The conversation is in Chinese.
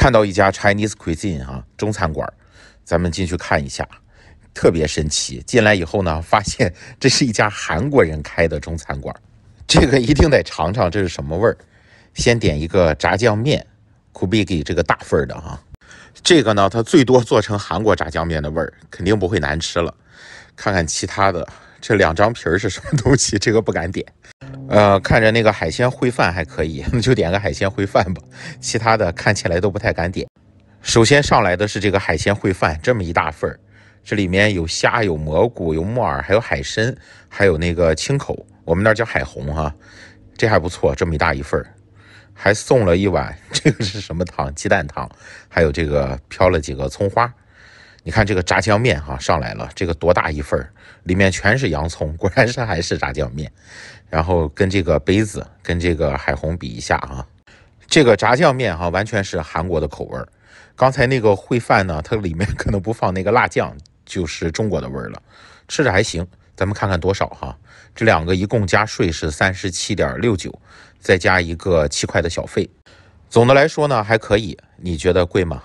看到一家 Chinese cuisine 啊，中餐馆，咱们进去看一下，特别神奇。进来以后呢，发现这是一家韩国人开的中餐馆，这个一定得尝尝这是什么味儿。先点一个炸酱面，务 g 给这个大份的哈。这个呢，它最多做成韩国炸酱面的味儿，肯定不会难吃了。看看其他的，这两张皮儿是什么东西？这个不敢点。呃，看着那个海鲜烩饭还可以，那 就点个海鲜烩饭吧。其他的看起来都不太敢点。首先上来的是这个海鲜烩饭，这么一大份儿，这里面有虾，有蘑菇，有木耳，还有海参，还有那个青口，我们那儿叫海虹哈。这还不错，这么一大一份儿，还送了一碗 这个是什么汤？鸡蛋汤，还有这个飘了几个葱花。你看这个炸酱面哈上来了，这个多大一份儿？里面全是洋葱，果然是还是炸酱面。然后跟这个杯子跟这个海虹比一下哈，这个炸酱面哈完全是韩国的口味儿。刚才那个烩饭呢，它里面可能不放那个辣酱，就是中国的味儿了，吃着还行。咱们看看多少哈？这两个一共加税是三十七点六九，再加一个七块的小费。总的来说呢还可以，你觉得贵吗？